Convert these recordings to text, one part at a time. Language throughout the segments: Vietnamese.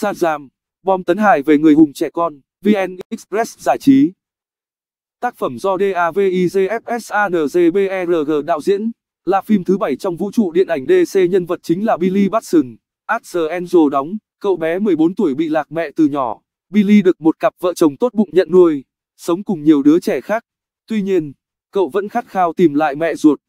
Sát giam, bom tấn hài về người hùng trẻ con, VN Express giải trí. Tác phẩm do DAVIJFSANGBRG e đạo diễn, là phim thứ bảy trong vũ trụ điện ảnh DC nhân vật chính là Billy Batson, Arthur Angel đóng, cậu bé 14 tuổi bị lạc mẹ từ nhỏ. Billy được một cặp vợ chồng tốt bụng nhận nuôi, sống cùng nhiều đứa trẻ khác. Tuy nhiên, cậu vẫn khát khao tìm lại mẹ ruột.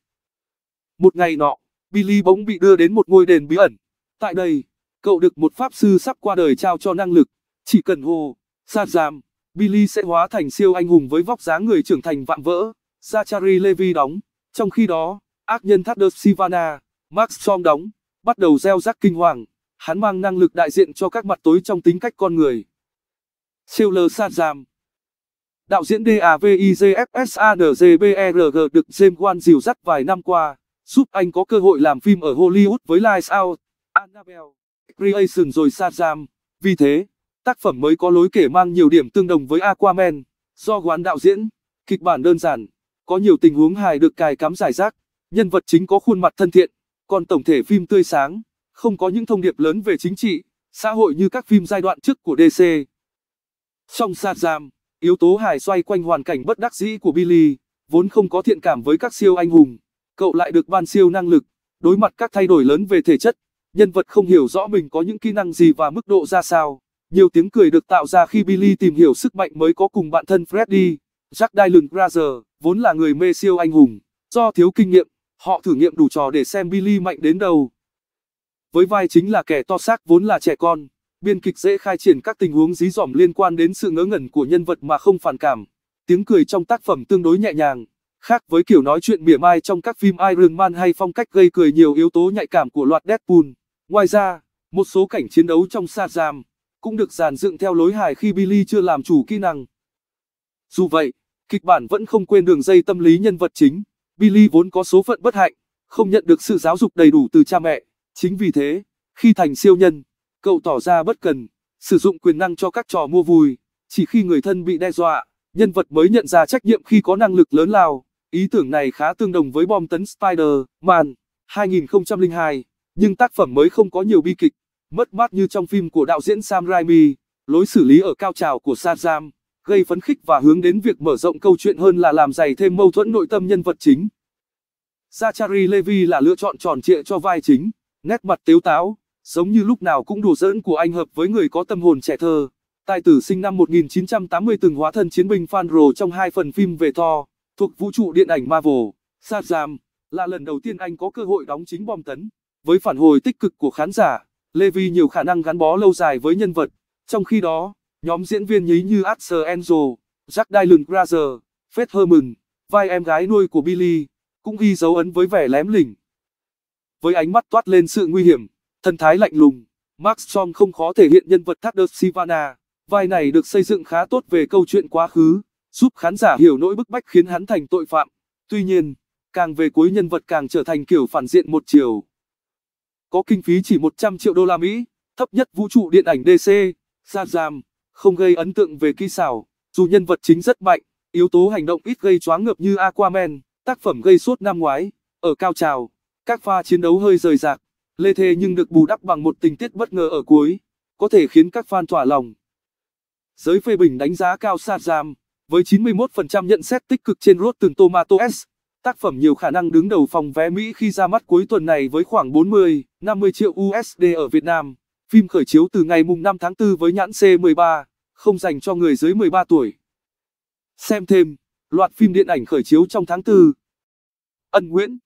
Một ngày nọ, Billy bỗng bị đưa đến một ngôi đền bí ẩn. Tại đây, cậu được một pháp sư sắp qua đời trao cho năng lực, chỉ cần hô, Shazam, Billy sẽ hóa thành siêu anh hùng với vóc dáng người trưởng thành vạm vỡ, Zachary Levy đóng, trong khi đó, ác nhân Thaddeus Sivana, Max Storm đóng, bắt đầu gieo rắc kinh hoàng, hắn mang năng lực đại diện cho các mặt tối trong tính cách con người. Sailor Shazam Đạo diễn d a a v i f s n g e r g được James Wan dìu dắt vài năm qua, giúp anh có cơ hội làm phim ở Hollywood với Lights Out, Annabelle. Creation rồi Shazam. Vì thế, tác phẩm mới có lối kể mang nhiều điểm tương đồng với Aquaman, do quán đạo diễn, kịch bản đơn giản, có nhiều tình huống hài được cài cắm giải rác, nhân vật chính có khuôn mặt thân thiện, còn tổng thể phim tươi sáng, không có những thông điệp lớn về chính trị, xã hội như các phim giai đoạn trước của DC. Trong Shazam, yếu tố hài xoay quanh hoàn cảnh bất đắc dĩ của Billy, vốn không có thiện cảm với các siêu anh hùng, cậu lại được ban siêu năng lực, đối mặt các thay đổi lớn về thể chất, nhân vật không hiểu rõ mình có những kỹ năng gì và mức độ ra sao. Nhiều tiếng cười được tạo ra khi Billy tìm hiểu sức mạnh mới có cùng bạn thân Freddy, Jack Dylan Grazer, vốn là người mê siêu anh hùng. Do thiếu kinh nghiệm, họ thử nghiệm đủ trò để xem Billy mạnh đến đâu. Với vai chính là kẻ to xác vốn là trẻ con, biên kịch dễ khai triển các tình huống dí dỏm liên quan đến sự ngớ ngẩn của nhân vật mà không phản cảm. Tiếng cười trong tác phẩm tương đối nhẹ nhàng, khác với kiểu nói chuyện mỉa mai trong các phim Iron Man hay phong cách gây cười nhiều yếu tố nhạy cảm của loạt Deadpool. Ngoài ra, một số cảnh chiến đấu trong Shazam cũng được dàn dựng theo lối hài khi Billy chưa làm chủ kỹ năng. Dù vậy, kịch bản vẫn không quên đường dây tâm lý nhân vật chính. Billy vốn có số phận bất hạnh, không nhận được sự giáo dục đầy đủ từ cha mẹ. Chính vì thế, khi thành siêu nhân, cậu tỏ ra bất cần, sử dụng quyền năng cho các trò mua vui. Chỉ khi người thân bị đe dọa, nhân vật mới nhận ra trách nhiệm khi có năng lực lớn lao. Ý tưởng này khá tương đồng với bom tấn Spider-Man 2002 nhưng tác phẩm mới không có nhiều bi kịch, mất mát như trong phim của đạo diễn Sam Raimi, lối xử lý ở cao trào của Shazam, gây phấn khích và hướng đến việc mở rộng câu chuyện hơn là làm dày thêm mâu thuẫn nội tâm nhân vật chính. Zachary Levi là lựa chọn tròn trịa cho vai chính, nét mặt tiếu táo, giống như lúc nào cũng đùa giỡn của anh hợp với người có tâm hồn trẻ thơ. Tài tử sinh năm 1980 từng hóa thân chiến binh Fanro trong hai phần phim về Thor, thuộc vũ trụ điện ảnh Marvel, Shazam, là lần đầu tiên anh có cơ hội đóng chính bom tấn. Với phản hồi tích cực của khán giả, Levi nhiều khả năng gắn bó lâu dài với nhân vật. Trong khi đó, nhóm diễn viên nhí như axel Enzo, Jack Dylan Grazer, Faith Herman, vai em gái nuôi của Billy, cũng ghi dấu ấn với vẻ lém lỉnh. Với ánh mắt toát lên sự nguy hiểm, thần thái lạnh lùng, max Strong không khó thể hiện nhân vật Thaddeus Sivana. Vai này được xây dựng khá tốt về câu chuyện quá khứ, giúp khán giả hiểu nỗi bức bách khiến hắn thành tội phạm. Tuy nhiên, càng về cuối nhân vật càng trở thành kiểu phản diện một chiều có kinh phí chỉ 100 triệu đô la Mỹ, thấp nhất vũ trụ điện ảnh DC, Shazam, không gây ấn tượng về kỹ xảo, dù nhân vật chính rất mạnh, yếu tố hành động ít gây choáng ngợp như Aquaman, tác phẩm gây sốt năm ngoái, ở cao trào, các pha chiến đấu hơi rời rạc, lê thê nhưng được bù đắp bằng một tình tiết bất ngờ ở cuối, có thể khiến các fan thỏa lòng. Giới phê bình đánh giá cao Shazam, với 91% nhận xét tích cực trên Rotten Tomatoes, Tác phẩm nhiều khả năng đứng đầu phòng vé Mỹ khi ra mắt cuối tuần này với khoảng 40, 50 triệu USD ở Việt Nam. Phim khởi chiếu từ ngày mùng 5 tháng 4 với nhãn C13, không dành cho người dưới 13 tuổi. Xem thêm, loạt phim điện ảnh khởi chiếu trong tháng 4. Ân Nguyễn